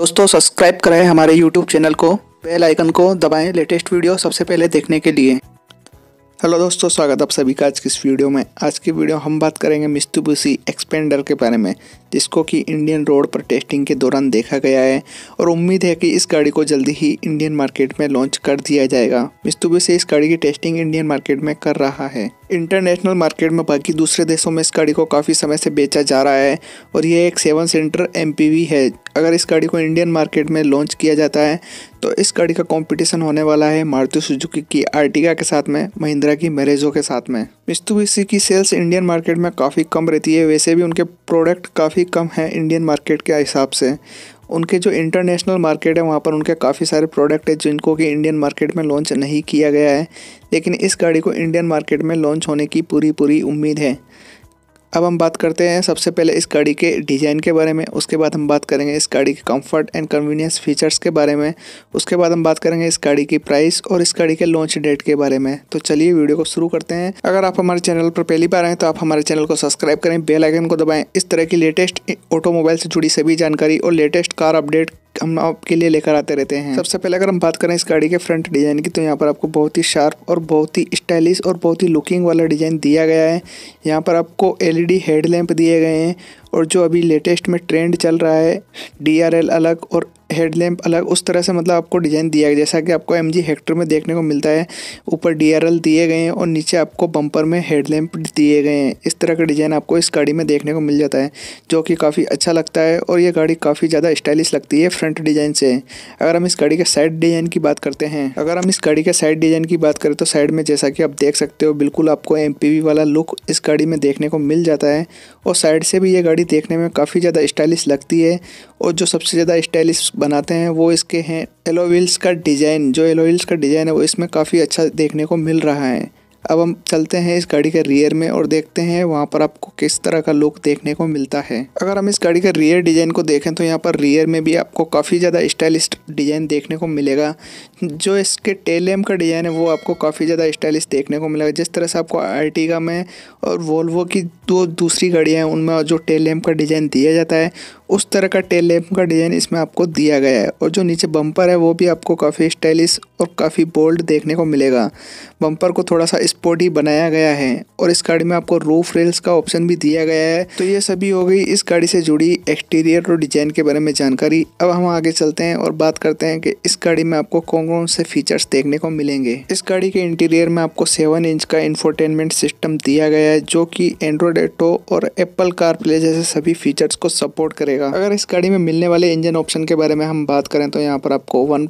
दोस्तों सब्सक्राइब करें हमारे YouTube चैनल को बेल आइकन को दबाएं लेटेस्ट वीडियो सबसे पहले देखने के लिए हेलो दोस्तों स्वागत आप सभी का आज की इस वीडियो में आज की वीडियो हम बात करेंगे मिस्तुबुसी एक्सपेंडर के बारे में जिसको कि इंडियन रोड पर टेस्टिंग के दौरान देखा गया है और उम्मीद है कि इस गाड़ी को जल्दी ही इंडियन मार्केट में लॉन्च कर दिया जाएगा मिस्तुबुसी इस गाड़ी की टेस्टिंग इंडियन मार्केट में कर रहा है इंटरनेशनल मार्केट में बाकी दूसरे देशों में इस गाड़ी को काफ़ी समय से बेचा जा रहा है और ये एक सेवन सेंटर एम है अगर इस गाड़ी को इंडियन मार्केट में लॉन्च किया जाता है तो इस गाड़ी का कंपटीशन होने वाला है मारुति सुजुकी की आर्टिका के साथ में महिंद्रा की मेरेजो के साथ में मिस्तुबिशी की सेल्स इंडियन मार्केट में काफ़ी कम रहती है वैसे भी उनके प्रोडक्ट काफ़ी कम हैं इंडियन मार्केट के हिसाब से उनके जो इंटरनेशनल मार्केट है वहाँ पर उनके काफ़ी सारे प्रोडक्ट है जिनको कि इंडियन मार्केट में लॉन्च नहीं किया गया है लेकिन इस गाड़ी को इंडियन मार्केट में लॉन्च होने की पूरी पूरी उम्मीद है अब हम बात करते हैं सबसे पहले इस गाड़ी के डिज़ाइन के बारे में उसके बाद हम बात करेंगे इस गाड़ी के कंफर्ट एंड कन्वीनियंस फीचर्स के बारे में उसके बाद हम बात करेंगे इस गाड़ी की प्राइस और इस गाड़ी के लॉन्च डेट के बारे में तो चलिए वीडियो को शुरू करते हैं अगर आप हमारे चैनल पर पहली बार आए तो आप हमारे चैनल को सब्सक्राइब करें बेलाइकन को दबाएँ इस तरह की लेटेस्ट ऑटोमोबाइल से जुड़ी सभी जानकारी और लेटेस्ट कार अपडेट हम आपके लिए लेकर आते रहते हैं सबसे पहले अगर हम बात करें इस गाड़ी के फ्रंट डिज़ाइन की तो यहाँ पर आपको बहुत ही शार्प और बहुत ही स्टाइलिश और बहुत ही लुकिंग वाला डिज़ाइन दिया गया है यहाँ पर आपको एलईडी हेडलैम्प e दिए गए हैं और जो अभी लेटेस्ट में ट्रेंड चल रहा है डी अलग और हेड लैम्प अलग उस तरह से मतलब आपको डिज़ाइन दिया गया जैसा कि आपको एम जी हेक्टर में देखने को मिलता है ऊपर डी आर एल दिए गए हैं और नीचे आपको बम्पर में हेड लैम्प दिए गए हैं इस तरह का डिज़ाइन आपको इस गाड़ी में देखने को मिल जाता है जो कि काफ़ी अच्छा लगता है और ये गाड़ी काफ़ी ज़्यादा स्टाइलिश लगती है फ्रंट डिज़ाइन से अगर हम इस गाड़ी के साइड डिज़ाइन की बात करते हैं अगर हम इस गाड़ी के साइड डिज़ाइन की बात करें तो साइड में जैसा कि आप देख सकते हो बिल्कुल आपको एम वाला लुक इस गाड़ी में देखने को मिल जाता है और साइड से भी ये गाड़ी देखने में काफ़ी ज़्यादा स्टाइलिश लगती है और जो सबसे ज़्यादा स्टाइलिश बनाते हैं वो इसके हैं एलोविल्स का डिज़ाइन जो एलोविल्स का डिज़ाइन है वो इसमें काफ़ी अच्छा देखने को मिल रहा है अब हम चलते हैं इस गाड़ी के रियर में और देखते हैं वहाँ पर आपको किस तरह का लुक देखने को मिलता है अगर हम इस गाड़ी के रियर डिज़ाइन को देखें तो यहाँ पर रियर में भी आपको काफ़ी ज़्यादा स्टाइलिश डिज़ाइन देखने को मिलेगा जो इसके टेल एम का डिज़ाइन है वो आपको काफ़ी ज़्यादा स्टाइलिश देखने को मिलेगा जिस तरह से आपको आर्टिगा में और वोल्वो की दो दूसरी गाड़ियाँ हैं उनमें जो टेल एम का डिज़ाइन दिया जाता है उस तरह का टेल एम का डिज़ाइन इसमें आपको दिया गया है और जो नीचे बम्पर है वो भी आपको काफ़ी स्टाइलिश और काफ़ी बोल्ड देखने को मिलेगा बम्पर को थोड़ा सा डैशबोर्ड ही बनाया गया है और इस गाड़ी में आपको रूफ रेल्स का ऑप्शन भी दिया गया है तो ये सभी हो गई इस गाड़ी से जुड़ी एक्सटीरियर और डिजाइन के बारे में जानकारी अब हम आगे चलते हैं और बात करते हैं कि इस गाड़ी में आपको कौन कौन से फीचर्स देखने को मिलेंगे इस गाड़ी के इंटीरियर में आपको सेवन इंच का इंफोटेनमेंट सिस्टम दिया गया है जो की एंड्रॉयड एटो और एप्पल कार प्ले जैसे सभी फीचर्स को सपोर्ट करेगा अगर इस गाड़ी में मिलने वाले इंजन ऑप्शन के बारे में हम बात करें तो यहाँ पर आपको वन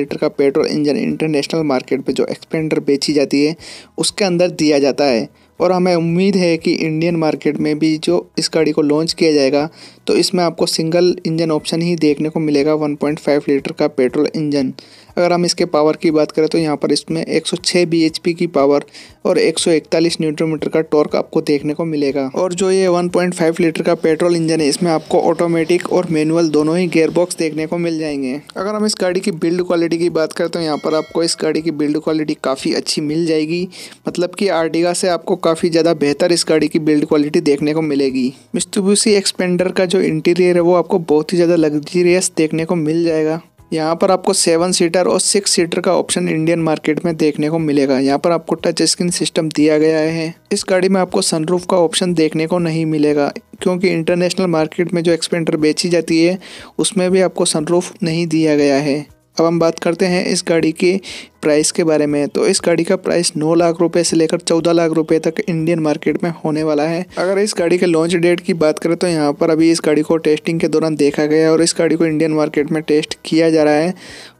लीटर का पेट्रोल इंजन इंटरनेशनल मार्केट पे जो एक्सपेंडर बेची जाती है उसके अंदर दिया जाता है और हमें उम्मीद है कि इंडियन मार्केट में भी जो इस गाड़ी को लॉन्च किया जाएगा तो इसमें आपको सिंगल इंजन ऑप्शन ही देखने को मिलेगा 1.5 लीटर का पेट्रोल इंजन अगर हम इसके पावर की बात करें तो यहाँ पर इसमें 106 bhp की पावर और 141 न्यूटन मीटर का टॉर्क आपको देखने को मिलेगा और जो ये 1.5 लीटर का पेट्रोल इंजन है इसमें आपको ऑटोमेटिक और मैनुअल दोनों ही गेयर बॉक्स देखने को मिल जाएंगे अगर हम इस गाड़ी की बिल्ड क्वालिटी की बात करें तो यहाँ पर आपको इस गाड़ी की बिल्ड क्वालिटी काफ़ी अच्छी मिल जाएगी मतलब कि आर्टिगा से आपको काफ़ी ज़्यादा बेहतर इस गाड़ी की बिल्ड क्वालिटी देखने को मिलेगी मिस्तुबूसी एक्सपेंडर का जो इंटीरियर है वो आपको बहुत ही ज़्यादा लग्जरियस देखने को मिल जाएगा यहाँ पर आपको सेवन सीटर और सिक्स सीटर का ऑप्शन इंडियन मार्केट में देखने को मिलेगा यहाँ पर आपको टच स्क्रीन सिस्टम दिया गया है इस गाड़ी में आपको सनरूफ का ऑप्शन देखने को नहीं मिलेगा क्योंकि इंटरनेशनल मार्केट में जो एक्सपेंडर बेची जाती है उसमें भी आपको सनरूफ नहीं दिया गया है अब हम बात करते हैं इस गाड़ी के प्राइस के बारे में तो इस गाड़ी का प्राइस नौ लाख रुपए से लेकर चौदह लाख रुपए तक इंडियन मार्केट में होने वाला है अगर इस गाड़ी के लॉन्च डेट की बात करें तो यहाँ पर अभी इस गाड़ी को टेस्टिंग के दौरान देखा गया है और इस गाड़ी को इंडियन मार्केट में टेस्ट किया जा रहा है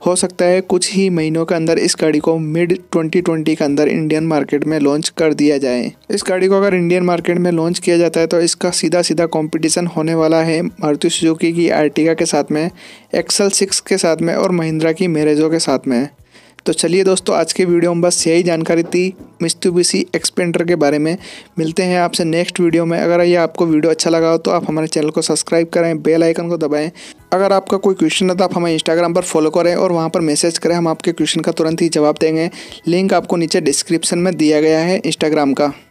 हो सकता है कुछ ही महीनों के अंदर इस गाड़ी को मिड ट्वेंटी के अंदर इंडियन मार्केट में लॉन्च कर दिया जाए इस गाड़ी को अगर इंडियन मार्केट में लॉन्च किया जाता है तो इसका सीधा सीधा कॉम्पिटिशन होने वाला है मारुति सुजुकी की आर्टिका के साथ में एक्सल सिक्स के साथ में और महिंद्रा की मेरेजो के साथ में तो चलिए दोस्तों आज के वीडियो में बस यही जानकारी थी मिस्तुबिसी एक्सपेंडर के बारे में मिलते हैं आपसे नेक्स्ट वीडियो में अगर ये आपको वीडियो अच्छा लगा हो तो आप हमारे चैनल को सब्सक्राइब करें बेल आइकन को दबाएं अगर आपका कोई क्वेश्चन है तो आप हमें इंस्टाग्राम पर फॉलो करें और वहाँ पर मैसेज करें हम आपके क्वेश्चन का तुरंत ही जवाब देंगे लिंक आपको नीचे डिस्क्रिप्शन में दिया गया है इंस्टाग्राम का